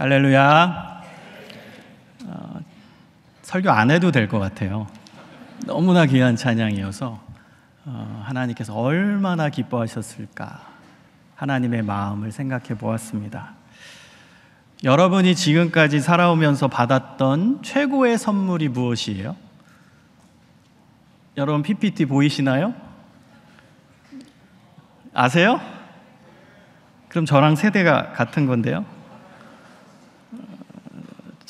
할렐루야. 어, 설교 안 해도 될 것 같아요. 너무나 귀한 찬양이어서 어, 하나님께서 얼마나 기뻐하셨을까 하나님의 마음을 생각해 보았습니다. 여러분이 지금까지 살아오면서 받았던 최고의 선물이 무엇이에요? 여러분 PPT 보이시나요? 아세요? 그럼 저랑 세대가 같은 건데요.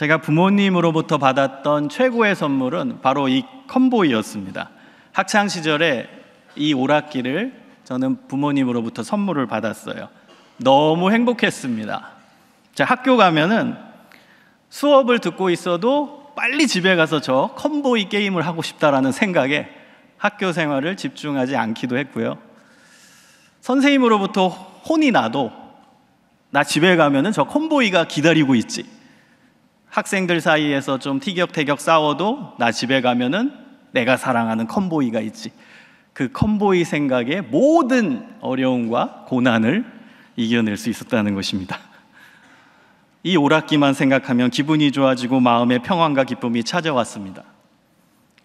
제가 부모님으로부터 받았던 최고의 선물은 바로 이 컴보이였습니다. 학창 시절에 이 오락기를 저는 부모님으로부터 선물을 받았어요. 너무 행복했습니다. 제 학교 가면은 수업을 듣고 있어도 빨리 집에 가서 저 컴보이 게임을 하고 싶다라는 생각에 학교 생활을 집중하지 않기도 했고요. 선생님으로부터 혼이 나도 나 집에 가면은 저 컴보이가 기다리고 있지. 학생들 사이에서 좀 티격태격 싸워도 나 집에 가면은 내가 사랑하는 컴보이가 있지. 그컴보이 생각에 모든 어려움과 고난을 이겨낼 수 있었다는 것입니다. 이 오락기만 생각하면 기분이 좋아지고 마음의 평안과 기쁨이 찾아왔습니다.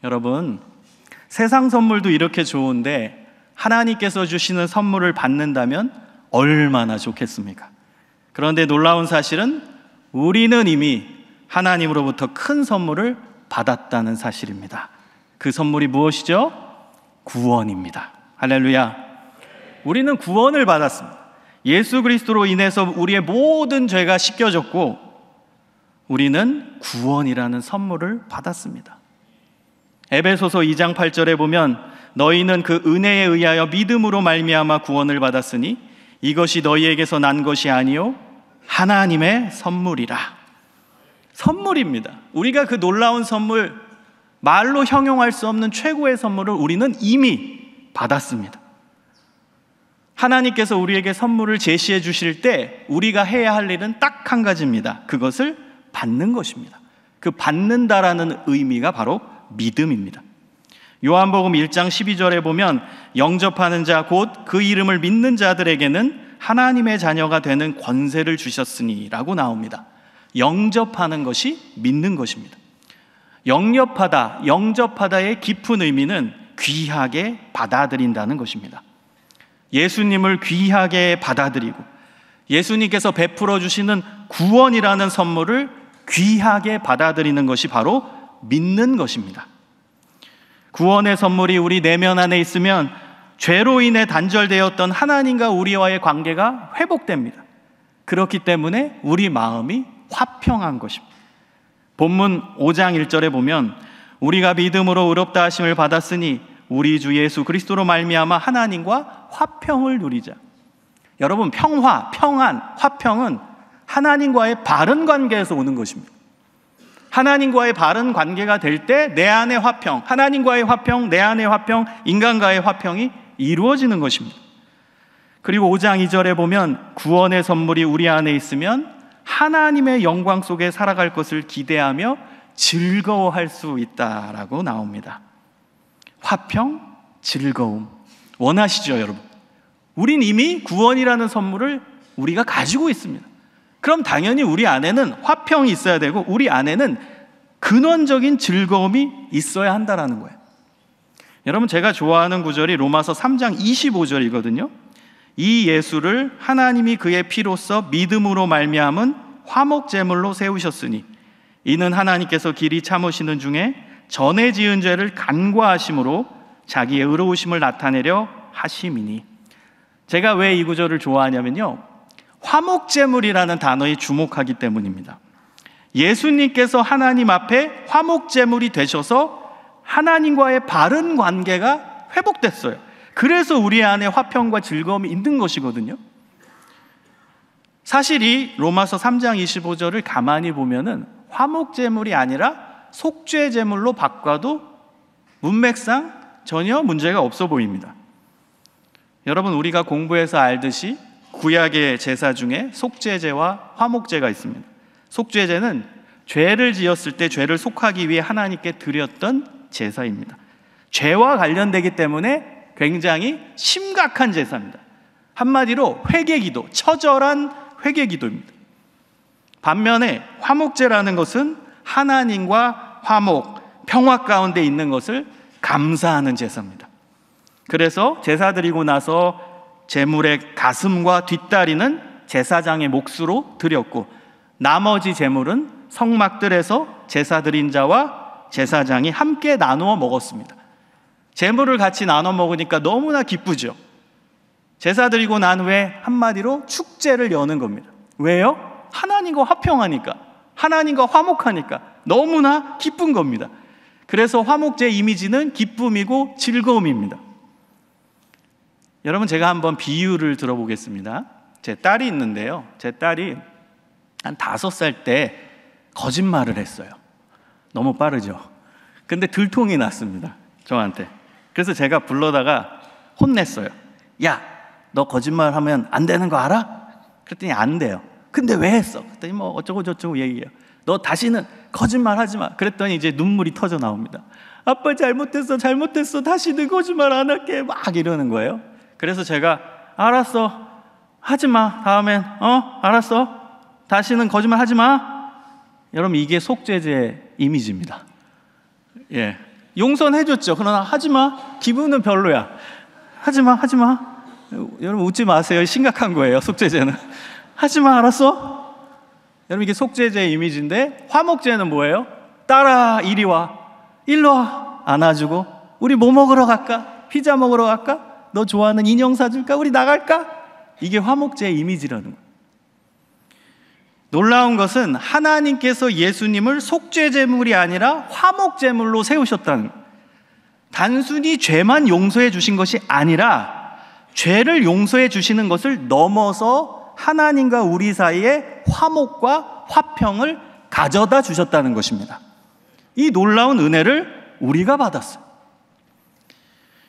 여러분, 세상 선물도 이렇게 좋은데 하나님께서 주시는 선물을 받는다면 얼마나 좋겠습니까? 그런데 놀라운 사실은 우리는 이미 하나님으로부터 큰 선물을 받았다는 사실입니다. 그 선물이 무엇이죠? 구원입니다. 할렐루야. 우리는 구원을 받았습니다. 예수 그리스도로 인해서 우리의 모든 죄가 씻겨졌고 우리는 구원이라는 선물을 받았습니다. 에베소서 2장 8절에 보면 너희는 그 은혜에 의하여 믿음으로 말미암아 구원을 받았으니 이것이 너희에게서 난 것이 아니요 하나님의 선물이라. 선물입니다. 우리가 그 놀라운 선물, 말로 형용할 수 없는 최고의 선물을 우리는 이미 받았습니다. 하나님께서 우리에게 선물을 제시해 주실 때 우리가 해야 할 일은 딱 한 가지입니다. 그것을 받는 것입니다. 그 받는다라는 의미가 바로 믿음입니다. 요한복음 1장 12절에 보면 영접하는 자 곧 그 이름을 믿는 자들에게는 하나님의 자녀가 되는 권세를 주셨으니라고 나옵니다. 영접하는 것이 믿는 것입니다. 영접하다, 영접하다의 깊은 의미는 귀하게 받아들인다는 것입니다. 예수님을 귀하게 받아들이고 예수님께서 베풀어 주시는 구원이라는 선물을 귀하게 받아들이는 것이 바로 믿는 것입니다. 구원의 선물이 우리 내면 안에 있으면 죄로 인해 단절되었던 하나님과 우리와의 관계가 회복됩니다. 그렇기 때문에 우리 마음이 화평한 것입니다. 본문 5장 1절에 보면 우리가 믿음으로 의롭다 하심을 받았으니 우리 주 예수 그리스도로 말미암아 하나님과 화평을 누리자. 여러분 평화, 평안, 화평은 하나님과의 바른 관계에서 오는 것입니다. 하나님과의 바른 관계가 될 때 내 안의 화평, 하나님과의 화평, 내 안의 화평, 인간과의 화평이 이루어지는 것입니다. 그리고 5장 2절에 보면 구원의 선물이 우리 안에 있으면 하나님의 영광 속에 살아갈 것을 기대하며 즐거워할 수 있다라고 나옵니다. 화평, 즐거움. 원하시죠, 여러분? 우린 이미 구원이라는 선물을 우리가 가지고 있습니다. 그럼 당연히 우리 안에는 화평이 있어야 되고 우리 안에는 근원적인 즐거움이 있어야 한다라는 거예요. 여러분 제가 좋아하는 구절이 로마서 3장 25절이거든요. 이 예수를 하나님이 그의 피로써 믿음으로 말미암은 화목 제물로 세우셨으니 이는 하나님께서 길이 참으시는 중에 전에 지은 죄를 간과하심으로 자기의 의로우심을 나타내려 하심이니 제가 왜 이 구절을 좋아하냐면요 화목 제물이라는 단어에 주목하기 때문입니다 예수님께서 하나님 앞에 화목 제물이 되셔서 하나님과의 바른 관계가 회복됐어요 그래서 우리 안에 화평과 즐거움이 있는 것이거든요 사실 이 로마서 3장 25절을 가만히 보면은 화목 제물이 아니라 속죄 제물로 바꿔도 문맥상 전혀 문제가 없어 보입니다. 여러분 우리가 공부해서 알듯이 구약의 제사 중에 속죄제와 화목제가 있습니다. 속죄제는 죄를 지었을 때 죄를 속하기 위해 하나님께 드렸던 제사입니다. 죄와 관련되기 때문에 굉장히 심각한 제사입니다. 한마디로 회개기도, 처절한 회개 기도입니다. 반면에 화목제라는 것은 하나님과 화목, 평화 가운데 있는 것을 감사하는 제사입니다. 그래서 제사 드리고 나서 제물의 가슴과 뒷다리는 제사장의 몫으로 드렸고 나머지 제물은 성막들에서 제사 드린 자와 제사장이 함께 나누어 먹었습니다. 제물을 같이 나눠 먹으니까 너무나 기쁘죠. 제사 드리고 난 후에 한마디로 축제를 여는 겁니다. 왜요? 하나님과 화평하니까, 하나님과 화목하니까 너무나 기쁜 겁니다. 그래서 화목제 이미지는 기쁨이고 즐거움입니다. 여러분 제가 한번 비유를 들어보겠습니다. 제 딸이 있는데요. 제 딸이 한 다섯 살 때 거짓말을 했어요. 너무 빠르죠. 근데 들통이 났습니다. 저한테. 그래서 제가 불러다가 혼냈어요. 야, 너 거짓말하면 안 되는 거 알아? 그랬더니 안 돼요. 근데 왜 했어? 그랬더니 뭐 어쩌고 저쩌고 얘기해요. 너 다시는 거짓말하지 마. 그랬더니 이제 눈물이 터져 나옵니다. 아빠 잘못했어, 잘못했어, 다시는 거짓말 안 할게. 막 이러는 거예요. 그래서 제가 알았어, 하지 마. 다음엔 어, 알았어. 다시는 거짓말 하지 마. 여러분 이게 속죄제 이미지입니다. 예, 용서는 해줬죠. 그러나 하지 마. 기분은 별로야. 하지 마, 하지 마. 여러분 웃지 마세요. 심각한 거예요. 속죄제는. 하지만 알았어? 여러분 이게 속죄제 이미지인데 화목제는 뭐예요? 따라 이리 와. 일로 와. 안아주고 우리 뭐 먹으러 갈까? 피자 먹으러 갈까? 너 좋아하는 인형 사줄까? 우리 나갈까? 이게 화목제 이미지라는 거예요. 놀라운 것은 하나님께서 예수님을 속죄 제물이 아니라 화목 제물로 세우셨다는 거예요. 단순히 죄만 용서해 주신 것이 아니라 죄를 용서해 주시는 것을 넘어서 하나님과 우리 사이에 화목과 화평을 가져다 주셨다는 것입니다. 이 놀라운 은혜를 우리가 받았어요.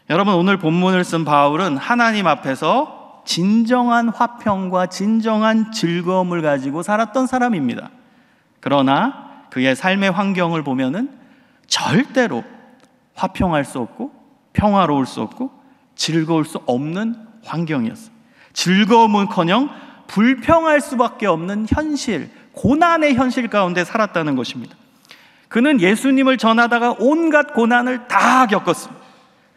여러분, 오늘 본문을 쓴 바울은 하나님 앞에서 진정한 화평과 진정한 즐거움을 가지고 살았던 사람입니다. 그러나 그의 삶의 환경을 보면 절대로 화평할 수 없고 평화로울 수 없고 즐거울 수 없는 환경이었어요. 즐거움은커녕 불평할 수밖에 없는 현실, 고난의 현실 가운데 살았다는 것입니다. 그는 예수님을 전하다가 온갖 고난을 다 겪었습니다.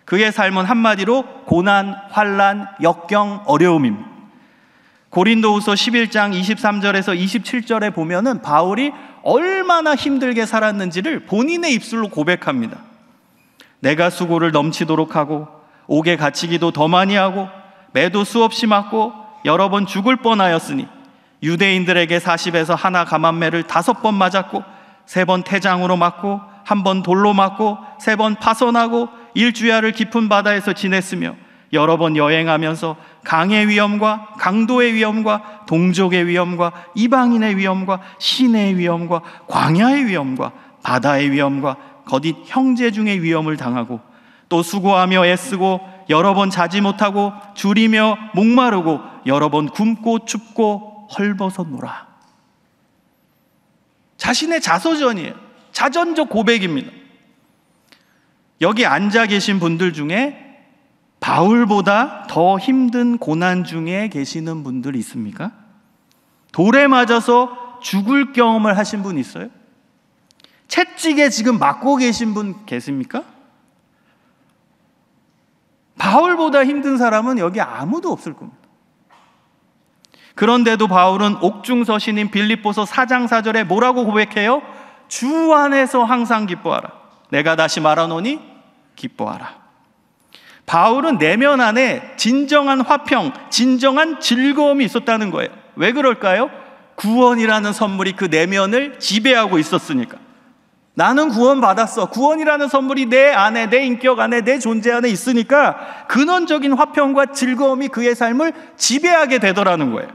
그의 삶은 한마디로 고난, 환란, 역경, 어려움입니다. 고린도후서 11장 23절에서 27절에 보면은 바울이 얼마나 힘들게 살았는지를 본인의 입술로 고백합니다. 내가 수고를 넘치도록 하고 옥에 갇히기도 더 많이 하고 매도 수없이 맞고 여러 번 죽을 뻔하였으니 유대인들에게 40에서 하나 감한매를 다섯 번 맞았고 세 번 태장으로 맞고 한 번 돌로 맞고 세 번 파손하고 일주야를 깊은 바다에서 지냈으며 여러 번 여행하면서 강의 위험과 강도의 위험과 동족의 위험과 이방인의 위험과 신의 위험과 광야의 위험과 바다의 위험과 거짓 형제 중의 위험을 당하고 또 수고하며 애쓰고 여러 번 자지 못하고 줄이며 목마르고 여러 번 굶고 춥고 헐벗어 노라. 자신의 자서전이에요. 자전적 고백입니다. 여기 앉아 계신 분들 중에 바울보다 더 힘든 고난 중에 계시는 분들 있습니까? 돌에 맞아서 죽을 경험을 하신 분 있어요? 채찍에 지금 맞고 계신 분 계십니까? 바울보다 힘든 사람은 여기 아무도 없을 겁니다. 그런데도 바울은 옥중서신인 빌립보서 4장 4절에 뭐라고 고백해요? 주 안에서 항상 기뻐하라. 내가 다시 말하노니 기뻐하라. 바울은 내면 안에 진정한 화평, 진정한 즐거움이 있었다는 거예요. 왜 그럴까요? 구원이라는 선물이 그 내면을 지배하고 있었으니까. 나는 구원받았어. 구원이라는 선물이 내 안에, 내 인격 안에, 내 존재 안에 있으니까 근원적인 화평과 즐거움이 그의 삶을 지배하게 되더라는 거예요.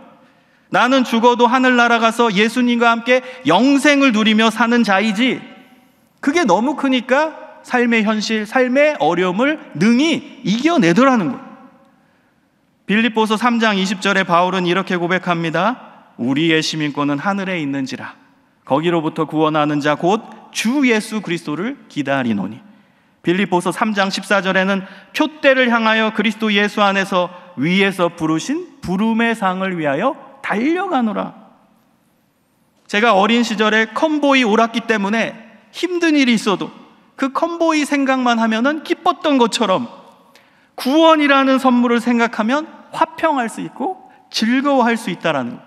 나는 죽어도 하늘 날아가서 예수님과 함께 영생을 누리며 사는 자이지. 그게 너무 크니까 삶의 현실, 삶의 어려움을 능히 이겨내더라는 거예요. 빌립보서 3장 20절에 바울은 이렇게 고백합니다. 우리의 시민권은 하늘에 있는지라. 거기로부터 구원하는 자곧 주 예수 그리스도를 기다리노니. 빌립보서 3장 14절에는 표대를 향하여 그리스도 예수 안에서 위에서 부르신 부름의 상을 위하여 달려가노라. 제가 어린 시절에 컨보이 오락기 때문에 힘든 일이 있어도 그 컨보이 생각만 하면은 기뻤던 것처럼 구원이라는 선물을 생각하면 화평할 수 있고 즐거워할 수 있다라는 것.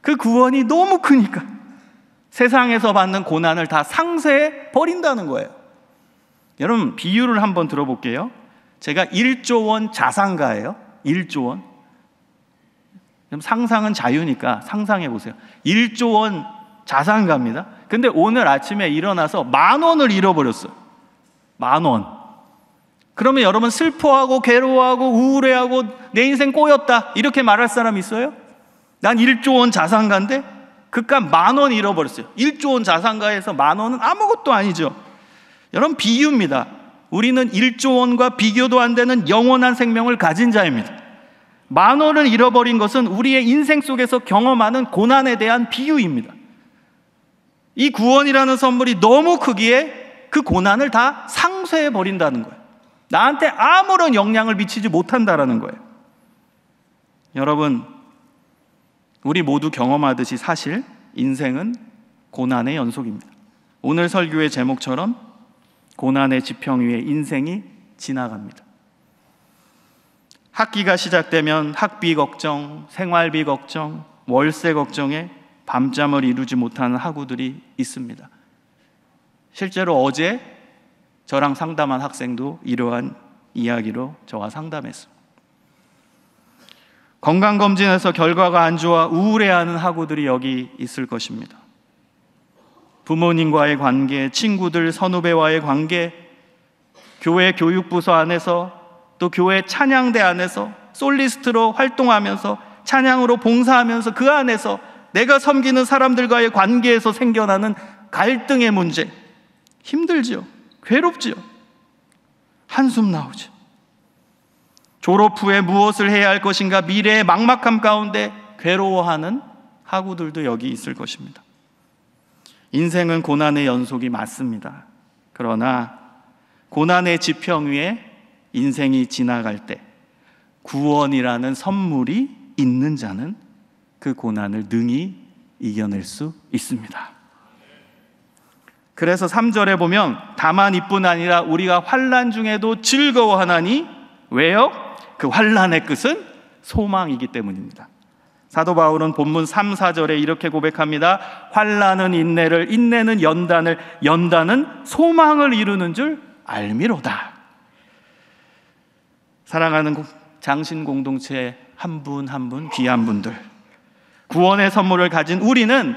그 구원이 너무 크니까 세상에서 받는 고난을 다상세해 버린다는 거예요. 여러분, 비유를 한번 들어볼게요. 제가 1조 원 자산가예요. 1조 원. 상상은 자유니까 상상해 보세요. 1조 원 자산가입니다. 근데 오늘 아침에 일어나서 만 원을 잃어버렸어요. 만 원. 그러면 여러분 슬퍼하고 괴로워하고 우울해하고 내 인생 꼬였다. 이렇게 말할 사람 있어요? 난 1조 원 자산가인데 그깟 만 원 잃어버렸어요. 1조 원 자산가에서 만 원은 아무것도 아니죠. 여러분 비유입니다. 우리는 1조 원과 비교도 안 되는 영원한 생명을 가진 자입니다. 만 원을 잃어버린 것은 우리의 인생 속에서 경험하는 고난에 대한 비유입니다. 이 구원이라는 선물이 너무 크기에 그 고난을 다 상쇄해 버린다는 거예요. 나한테 아무런 영향을 미치지 못한다라는 거예요. 여러분, 우리 모두 경험하듯이 사실 인생은 고난의 연속입니다. 오늘 설교의 제목처럼 고난의 지평 위에 인생이 지나갑니다. 학기가 시작되면 학비 걱정, 생활비 걱정, 월세 걱정에 밤잠을 이루지 못하는 학우들이 있습니다. 실제로 어제 저랑 상담한 학생도 이러한 이야기로 저와 상담했습니다. 건강검진에서 결과가 안 좋아 우울해하는 학우들이 여기 있을 것입니다. 부모님과의 관계, 친구들, 선후배와의 관계, 교회 교육부서 안에서 또 교회 찬양대 안에서 솔리스트로 활동하면서 찬양으로 봉사하면서 그 안에서 내가 섬기는 사람들과의 관계에서 생겨나는 갈등의 문제 힘들지요. 괴롭지요. 한숨 나오죠. 졸업 후에 무엇을 해야 할 것인가 미래의 막막함 가운데 괴로워하는 학우들도 여기 있을 것입니다. 인생은 고난의 연속이 맞습니다. 그러나 고난의 지평 위에 인생이 지나갈 때 구원이라는 선물이 있는 자는 그 고난을 능히 이겨낼 수 있습니다. 그래서 3절에 보면 다만 이뿐 아니라 우리가 환란 중에도 즐거워하나니 왜요? 그 환란의 끝은 소망이기 때문입니다. 사도 바울은 본문 3, 4절에 이렇게 고백합니다. 환란은 인내를, 인내는 연단을, 연단은 소망을 이루는 줄 알미로다. 사랑하는 장신 공동체 한분 한 분 귀한 분들. 구원의 선물을 가진 우리는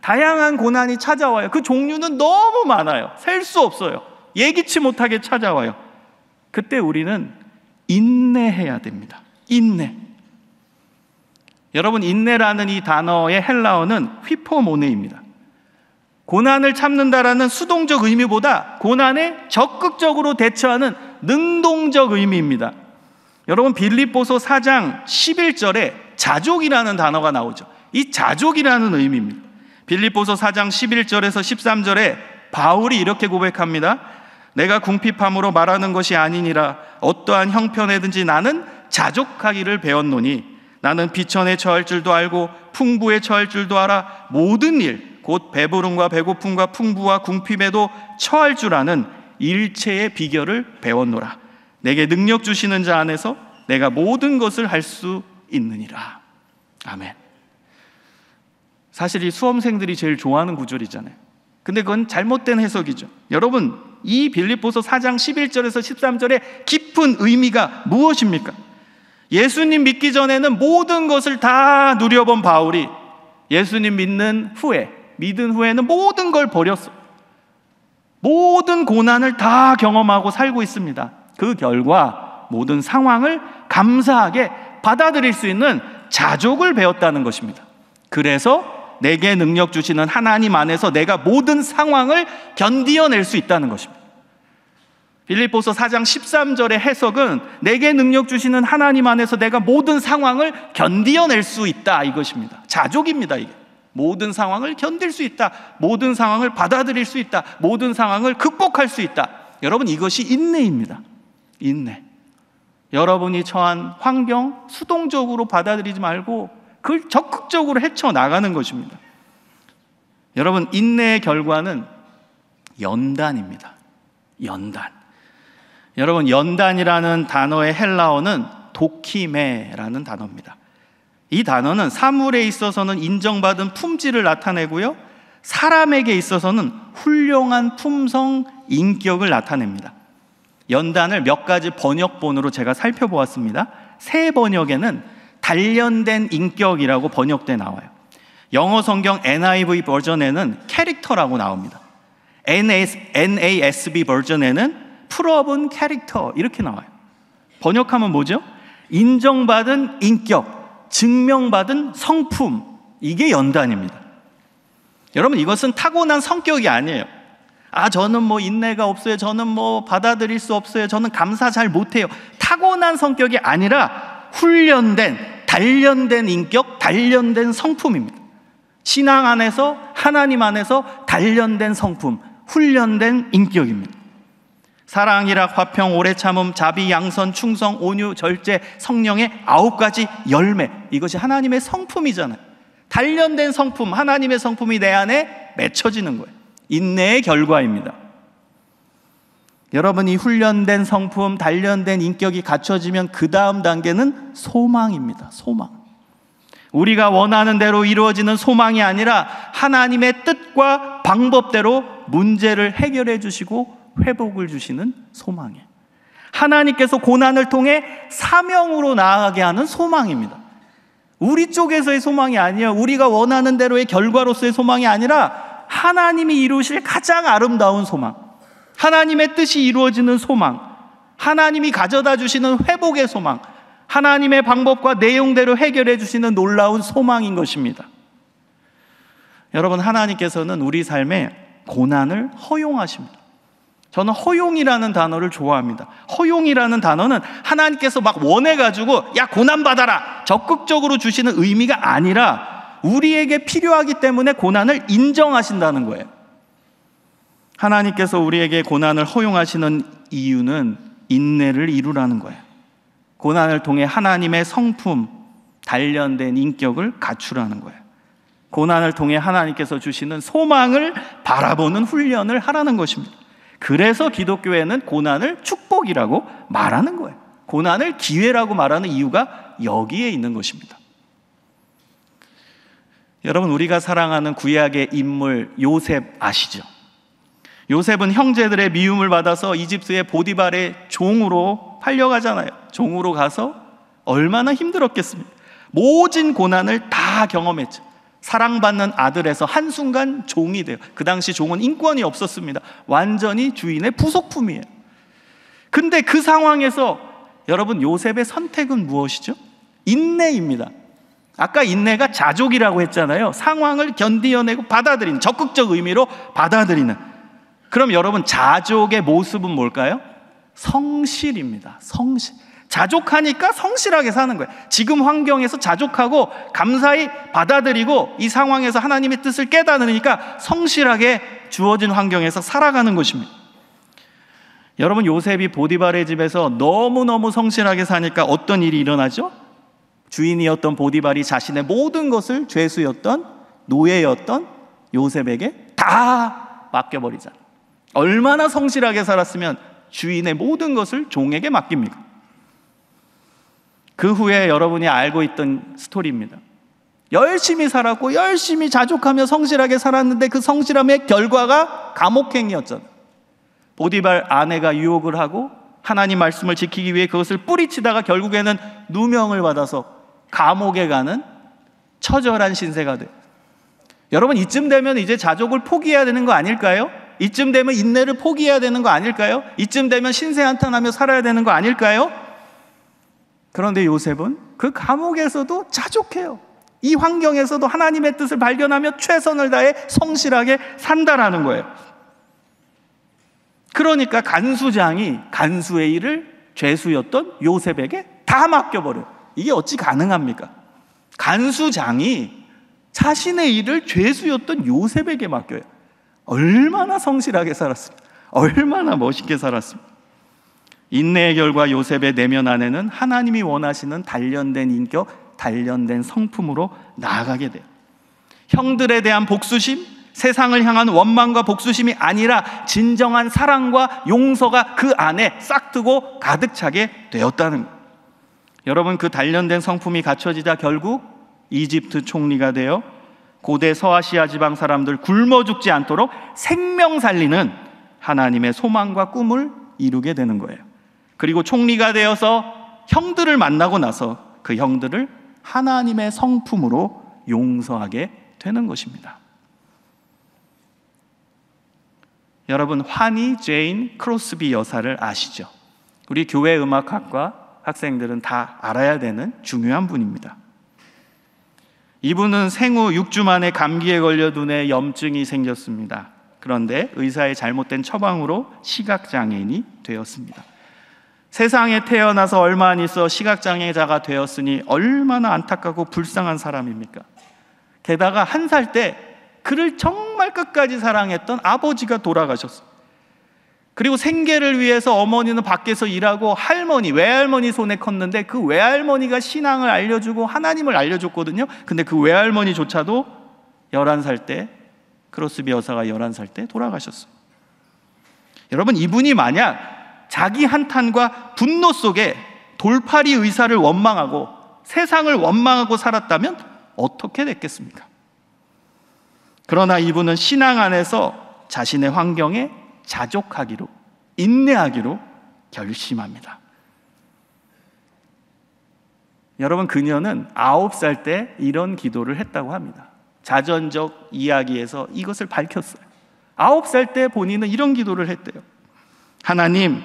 다양한 고난이 찾아와요. 그 종류는 너무 많아요. 셀 수 없어요. 예기치 못하게 찾아와요. 그때 우리는 인내해야 됩니다. 인내. 여러분, 인내라는 이 단어의 헬라어는 휘포모네입니다. 고난을 참는다라는 수동적 의미보다 고난에 적극적으로 대처하는 능동적 의미입니다. 여러분, 빌립보소 4장 11절에 자족이라는 단어가 나오죠. 이 자족이라는 의미입니다. 빌립보서 4장 11절에서 13절에 바울이 이렇게 고백합니다. 내가 궁핍함으로 말하는 것이 아니니라 어떠한 형편에든지 나는 자족하기를 배웠노니 나는 비천에 처할 줄도 알고 풍부에 처할 줄도 알아 모든 일 곧 배부름과 배고픔과 풍부와 궁핍에도 처할 줄 아는 일체의 비결을 배웠노라 내게 능력 주시는 자 안에서 내가 모든 것을 할 수 있느니라 아멘 사실 이 수험생들이 제일 좋아하는 구절이잖아요 근데 그건 잘못된 해석이죠. 여러분, 이 빌립보서 4장 11절에서 13절의 깊은 의미가 무엇입니까? 예수님 믿기 전에는 모든 것을 다 누려본 바울이 예수님 믿는 후에, 믿은 후에는 모든 걸 버렸어. 모든 고난을 다 경험하고 살고 있습니다. 그 결과 모든 상황을 감사하게 받아들일 수 있는 자족을 배웠다는 것입니다. 그래서 내게 능력 주시는 하나님 안에서 내가 모든 상황을 견디어낼 수 있다는 것입니다. 빌립보서 4장 13절의 해석은 내게 능력 주시는 하나님 안에서 내가 모든 상황을 견디어낼 수 있다 이것입니다. 자족입니다, 이게. 모든 상황을 견딜 수 있다. 모든 상황을 받아들일 수 있다. 모든 상황을 극복할 수 있다. 여러분 이것이 인내입니다. 인내. 여러분이 처한 환경 수동적으로 받아들이지 말고 그걸 적극적으로 헤쳐나가는 것입니다. 여러분, 인내의 결과는 연단입니다. 연단. 여러분, 연단이라는 단어의 헬라어는 도키메라는 단어입니다. 이 단어는 사물에 있어서는 인정받은 품질을 나타내고요. 사람에게 있어서는 훌륭한 품성, 인격을 나타냅니다. 연단을 몇 가지 번역본으로 제가 살펴보았습니다. 새 번역에는 관련된 인격이라고 번역돼 나와요. 영어 성경 NIV 버전에는 캐릭터라고 나옵니다. NAS, NASB 버전에는 풀어본 캐릭터 이렇게 나와요. 번역하면 뭐죠? 인정받은 인격, 증명받은 성품 이게 연단입니다. 여러분 이것은 타고난 성격이 아니에요. 아 저는 뭐 인내가 없어요. 저는 뭐 받아들일 수 없어요. 저는 감사 잘 못해요. 타고난 성격이 아니라 훈련된 단련된 인격, 단련된 성품입니다. 신앙 안에서 하나님 안에서 단련된 성품, 훈련된 인격입니다. 사랑이라 화평 오래 참음 자비 양선 충성 온유 절제 성령의 아홉 가지 열매 이것이 하나님의 성품이잖아요. 단련된 성품 하나님의 성품이 내 안에 맺혀지는 거예요. 인내의 결과입니다. 여러분이 훈련된 성품, 단련된 인격이 갖춰지면 그 다음 단계는 소망입니다. 소망. 우리가 원하는 대로 이루어지는 소망이 아니라 하나님의 뜻과 방법대로 문제를 해결해 주시고 회복을 주시는 소망이에요. 하나님께서 고난을 통해 사명으로 나아가게 하는 소망입니다. 우리 쪽에서의 소망이 아니에요. 우리가 원하는 대로의 결과로서의 소망이 아니라 하나님이 이루실 가장 아름다운 소망. 하나님의 뜻이 이루어지는 소망, 하나님이 가져다 주시는 회복의 소망, 하나님의 방법과 내용대로 해결해 주시는 놀라운 소망인 것입니다. 여러분, 하나님께서는 우리 삶에 고난을 허용하십니다. 저는 허용이라는 단어를 좋아합니다. 허용이라는 단어는 하나님께서 막 원해가지고, 야, 고난받아라! 적극적으로 주시는 의미가 아니라, 우리에게 필요하기 때문에 고난을 인정하신다는 거예요. 하나님께서 우리에게 고난을 허용하시는 이유는 인내를 이루라는 거예요. 고난을 통해 하나님의 성품, 단련된 인격을 갖추라는 거예요. 고난을 통해 하나님께서 주시는 소망을 바라보는 훈련을 하라는 것입니다. 그래서 기독교에는 고난을 축복이라고 말하는 거예요. 고난을 기회라고 말하는 이유가 여기에 있는 것입니다. 여러분, 우리가 사랑하는 구약의 인물 요셉 아시죠? 요셉은 형제들의 미움을 받아서 이집트의 보디발의 종으로 팔려가잖아요. 종으로 가서 얼마나 힘들었겠습니까? 모진 고난을 다 경험했죠. 사랑받는 아들에서 한순간 종이 돼요. 그 당시 종은 인권이 없었습니다. 완전히 주인의 부속품이에요. 근데 그 상황에서 여러분 요셉의 선택은 무엇이죠? 인내입니다. 아까 인내가 자족이라고 했잖아요. 상황을 견디어내고 받아들이는 적극적 의미로 받아들이는 그럼 여러분 자족의 모습은 뭘까요? 성실입니다. 성실. 자족하니까 성실하게 사는 거예요. 지금 환경에서 자족하고 감사히 받아들이고 이 상황에서 하나님의 뜻을 깨달으니까 성실하게 주어진 환경에서 살아가는 것입니다. 여러분 요셉이 보디발의 집에서 너무너무 성실하게 사니까 어떤 일이 일어나죠? 주인이었던 보디발이 자신의 모든 것을 죄수였던 노예였던 요셉에게 다맡겨버리잖 얼마나 성실하게 살았으면 주인의 모든 것을 종에게 맡깁니까? 그 후에 여러분이 알고 있던 스토리입니다. 열심히 살았고 열심히 자족하며 성실하게 살았는데 그 성실함의 결과가 감옥행이었잖아. 보디발 아내가 유혹을 하고 하나님 말씀을 지키기 위해 그것을 뿌리치다가 결국에는 누명을 받아서 감옥에 가는 처절한 신세가 돼. 여러분 이쯤 되면 이제 자족을 포기해야 되는 거 아닐까요? 이쯤 되면 인내를 포기해야 되는 거 아닐까요? 이쯤 되면 신세 한탄하며 살아야 되는 거 아닐까요? 그런데 요셉은 그 감옥에서도 자족해요. 이 환경에서도 하나님의 뜻을 발견하며 최선을 다해 성실하게 산다라는 거예요. 그러니까 간수장이 간수의 일을 죄수였던 요셉에게 다 맡겨버려. 이게 어찌 가능합니까? 간수장이 자신의 일을 죄수였던 요셉에게 맡겨요. 얼마나 성실하게 살았습니까? 얼마나 멋있게 살았습니까? 인내의 결과 요셉의 내면 안에는 하나님이 원하시는 단련된 인격, 단련된 성품으로 나아가게 돼요. 형들에 대한 복수심, 세상을 향한 원망과 복수심이 아니라 진정한 사랑과 용서가 그 안에 싹트고 가득 차게 되었다는 거예요. 여러분 그 단련된 성품이 갖춰지자 결국 이집트 총리가 되어 고대 서아시아 지방 사람들 굶어 죽지 않도록 생명 살리는 하나님의 소망과 꿈을 이루게 되는 거예요. 그리고 총리가 되어서 형들을 만나고 나서 그 형들을 하나님의 성품으로 용서하게 되는 것입니다. 여러분 환희 제인 크로스비 여사를 아시죠? 우리 교회 음악학과 학생들은 다 알아야 되는 중요한 분입니다. 이분은 생후 6주 만에 감기에 걸려 눈에 염증이 생겼습니다. 그런데 의사의 잘못된 처방으로 시각장애인이 되었습니다. 세상에 태어나서 얼마 안 있어 시각장애자가 되었으니 얼마나 안타깝고 불쌍한 사람입니까? 게다가 한 살 때 그를 정말 끝까지 사랑했던 아버지가 돌아가셨습니다. 그리고 생계를 위해서 어머니는 밖에서 일하고 할머니, 외할머니 손에 컸는데 그 외할머니가 신앙을 알려주고 하나님을 알려줬거든요. 근데 그 외할머니조차도 11살 때, 크로스비 여사가 11살 때 돌아가셨어요. 여러분, 이분이 만약 자기 한탄과 분노 속에 돌파리 의사를 원망하고 세상을 원망하고 살았다면 어떻게 됐겠습니까? 그러나 이분은 신앙 안에서 자신의 환경에 자족하기로, 인내하기로 결심합니다. 여러분, 그녀는 아홉 살 때 이런 기도를 했다고 합니다. 자전적 이야기에서 이것을 밝혔어요. 아홉 살 때 본인은 이런 기도를 했대요. 하나님,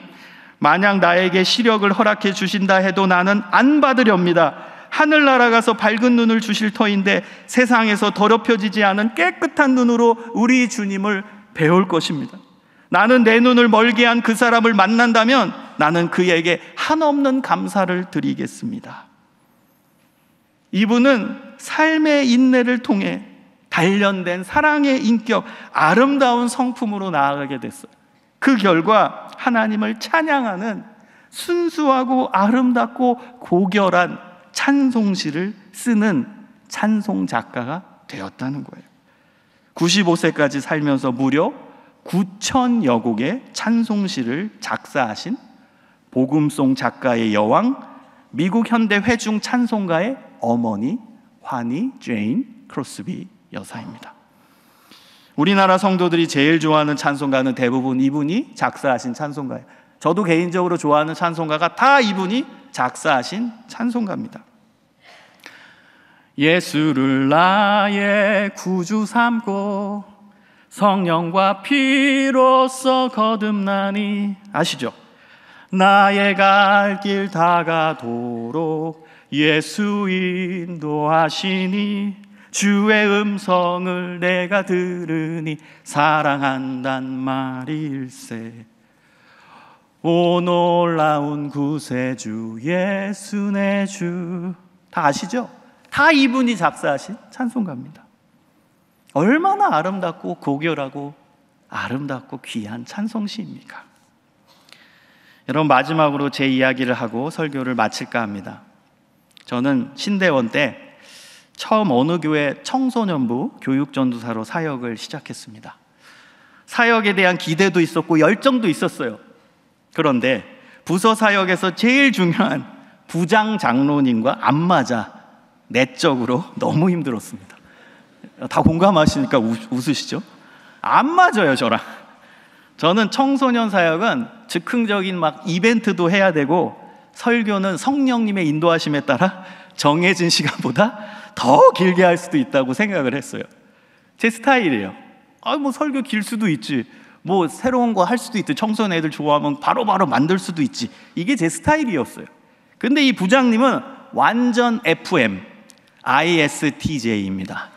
만약 나에게 시력을 허락해 주신다 해도 나는 안 받으렵니다. 하늘 날아가서 밝은 눈을 주실 터인데 세상에서 더럽혀지지 않은 깨끗한 눈으로 우리 주님을 배울 것입니다. 나는 내 눈을 멀게 한 그 사람을 만난다면 나는 그에게 한없는 감사를 드리겠습니다. 이분은 삶의 인내를 통해 단련된 사랑의 인격, 아름다운 성품으로 나아가게 됐어요. 그 결과 하나님을 찬양하는 순수하고 아름답고 고결한 찬송시를 쓰는 찬송 작가가 되었다는 거예요. 95세까지 살면서 무려 9천여 곡의 찬송시를 작사하신 복음송 작가의 여왕, 미국 현대 회중 찬송가의 어머니 환희 제인 크로스비 여사입니다. 우리나라 성도들이 제일 좋아하는 찬송가는 대부분 이분이 작사하신 찬송가예요. 저도 개인적으로 좋아하는 찬송가가 다 이분이 작사하신 찬송가입니다. 예수를 나의 구주 삼고 성령과 피로써 거듭나니 아시죠? 나의 갈 길 다가도록 예수 인도하시니 주의 음성을 내가 들으니 사랑한단 말일세 오 놀라운 구세주 예수 내주다 아시죠? 다 이분이 작사하신 찬송가입니다 얼마나 아름답고 고결하고 아름답고 귀한 찬송시입니까? 여러분 마지막으로 제 이야기를 하고 설교를 마칠까 합니다. 저는 신대원 때 처음 어느 교회 청소년부 교육전도사로 사역을 시작했습니다. 사역에 대한 기대도 있었고 열정도 있었어요. 그런데 부서 사역에서 제일 중요한 부장 장로님과 안 맞아 내적으로 너무 힘들었습니다. 다 공감하시니까 웃으시죠? 안 맞아요, 저랑. 저는 청소년 사역은 즉흥적인 막 이벤트도 해야 되고 설교는 성령님의 인도하심에 따라 정해진 시간보다 더 길게 할 수도 있다고 생각을 했어요. 제 스타일이에요. 아, 뭐 설교 길 수도 있지. 뭐 새로운 거 할 수도 있지. 청소년 애들 좋아하면 바로바로 바로 만들 수도 있지. 이게 제 스타일이었어요. 근데 이 부장님은 완전 FM, ISTJ입니다.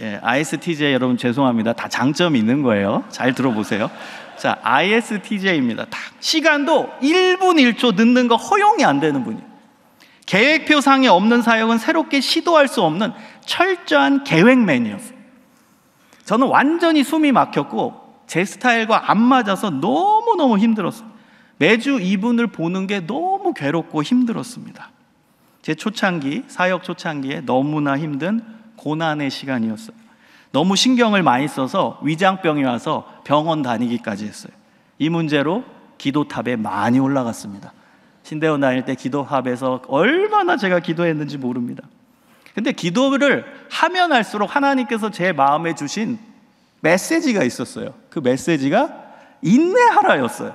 예, ISTJ 여러분 죄송합니다. 다 장점이 있는 거예요. 잘 들어보세요. 자, ISTJ입니다. 딱 시간도 1분 1초 늦는 거 허용이 안 되는 분이에요. 계획표 상에 없는 사역은 새롭게 시도할 수 없는 철저한 계획맨이었요 저는 완전히 숨이 막혔고 제 스타일과 안 맞아서 너무너무 힘들었어요. 매주 이분을 보는 게 너무 괴롭고 힘들었습니다. 제 초창기, 사역 초창기에 너무나 힘든 고난의 시간이었어요. 너무 신경을 많이 써서 위장병이 와서 병원 다니기까지 했어요. 이 문제로 기도탑에 많이 올라갔습니다. 신대원 다닐 때 기도탑에서 얼마나 제가 기도했는지 모릅니다. 근데 기도를 하면 할수록 하나님께서 제 마음에 주신 메시지가 있었어요. 그 메시지가 인내하라였어요.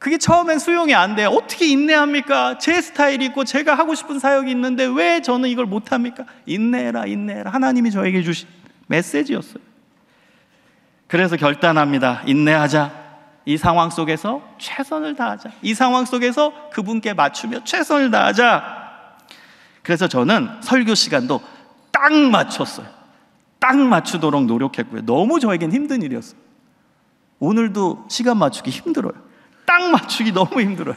그게 처음엔 수용이 안 돼요. 어떻게 인내합니까? 제 스타일이 있고 제가 하고 싶은 사역이 있는데 왜 저는 이걸 못합니까? 인내해라, 인내해라. 하나님이 저에게 주신 메시지였어요. 그래서 결단합니다. 인내하자. 이 상황 속에서 최선을 다하자. 이 상황 속에서 그분께 맞추며 최선을 다하자. 그래서 저는 설교 시간도 딱 맞췄어요. 딱 맞추도록 노력했고요. 너무 저에겐 힘든 일이었어요. 오늘도 시간 맞추기 힘들어요. 딱 맞추기 너무 힘들어요.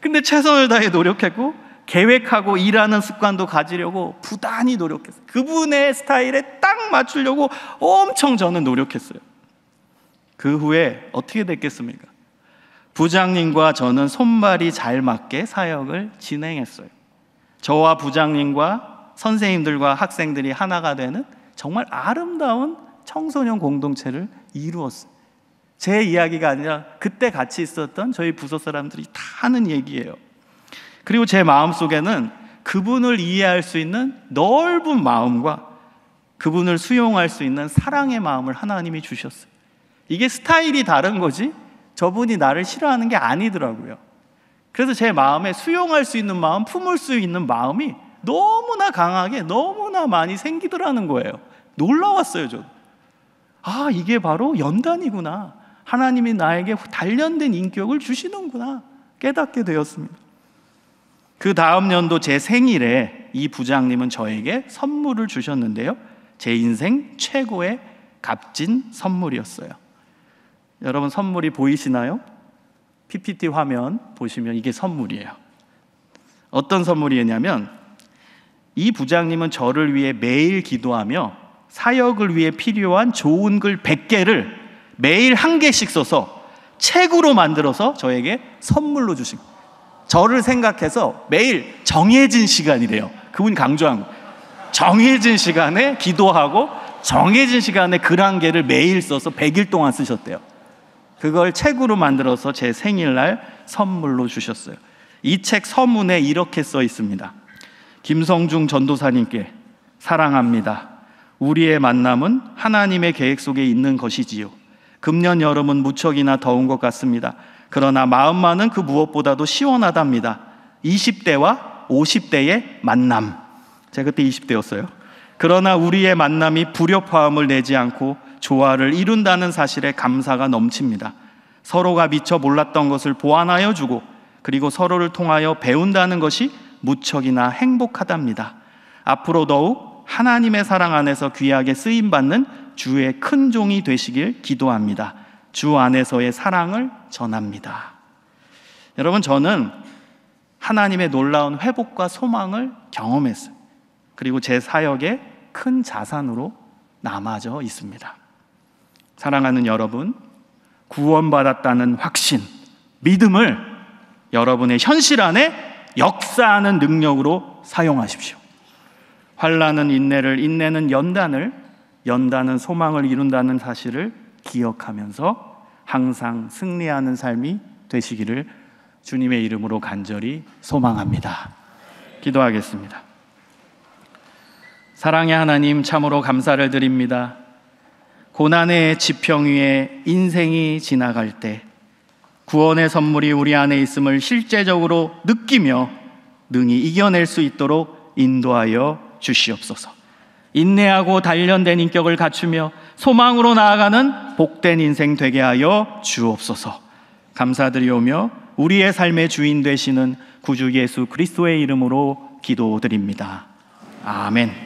근데 최선을 다해 노력했고 계획하고 일하는 습관도 가지려고 부단히 노력했어요. 그분의 스타일에 딱 맞추려고 엄청 저는 노력했어요. 그 후에 어떻게 됐겠습니까? 부장님과 저는 손발이 잘 맞게 사역을 진행했어요. 저와 부장님과 선생님들과 학생들이 하나가 되는 정말 아름다운 청소년 공동체를 이루었어요. 제 이야기가 아니라 그때 같이 있었던 저희 부서 사람들이 다 하는 얘기예요. 그리고 제 마음 속에는 그분을 이해할 수 있는 넓은 마음과 그분을 수용할 수 있는 사랑의 마음을 하나님이 주셨어요. 이게 스타일이 다른 거지 저분이 나를 싫어하는 게 아니더라고요. 그래서 제 마음에 수용할 수 있는 마음, 품을 수 있는 마음이 너무나 강하게 너무나 많이 생기더라는 거예요. 놀라웠어요, 저도. 아, 이게 바로 연단이구나. 하나님이 나에게 단련된 인격을 주시는구나 깨닫게 되었습니다. 그 다음 연도 제 생일에 이 부장님은 저에게 선물을 주셨는데요. 제 인생 최고의 값진 선물이었어요. 여러분 선물이 보이시나요? PPT 화면 보시면 이게 선물이에요. 어떤 선물이었냐면 이 부장님은 저를 위해 매일 기도하며 사역을 위해 필요한 좋은 글 100개를 매일 한 개씩 써서 책으로 만들어서 저에게 선물로 주신 거예요. 저를 생각해서 매일 정해진 시간이래요. 그분 강조한 거. 정해진 시간에 기도하고 정해진 시간에 글 한 개를 매일 써서 100일 동안 쓰셨대요. 그걸 책으로 만들어서 제 생일날 선물로 주셨어요. 이 책 서문에 이렇게 써 있습니다. 김성중 전도사님께 사랑합니다. 우리의 만남은 하나님의 계획 속에 있는 것이지요. 금년 여름은 무척이나 더운 것 같습니다. 그러나 마음만은 그 무엇보다도 시원하답니다. 20대와 50대의 만남. 제가 그때 20대였어요. 그러나 우리의 만남이 불협화음을 내지 않고 조화를 이룬다는 사실에 감사가 넘칩니다. 서로가 미처 몰랐던 것을 보완하여 주고 그리고 서로를 통하여 배운다는 것이 무척이나 행복하답니다. 앞으로 더욱 하나님의 사랑 안에서 귀하게 쓰임 받는 주의 큰 종이 되시길 기도합니다. 주 안에서의 사랑을 전합니다. 여러분, 저는 하나님의 놀라운 회복과 소망을 경험했어요. 그리고 제 사역에 큰 자산으로 남아져 있습니다. 사랑하는 여러분, 구원받았다는 확신, 믿음을 여러분의 현실 안에 역사하는 능력으로 사용하십시오. 환란은 인내를, 인내는 연단을 연다는 소망을 이룬다는 사실을 기억하면서 항상 승리하는 삶이 되시기를 주님의 이름으로 간절히 소망합니다. 기도하겠습니다. 사랑의 하나님 참으로 감사를 드립니다. 고난의 지평 위에 인생이 지나갈 때 구원의 선물이 우리 안에 있음을 실제적으로 느끼며 능히 이겨낼 수 있도록 인도하여 주시옵소서. 인내하고 단련된 인격을 갖추며 소망으로 나아가는 복된 인생 되게 하여 주옵소서. 감사드리오며 우리의 삶의 주인 되시는 구주 예수 그리스도의 이름으로 기도드립니다. 아멘.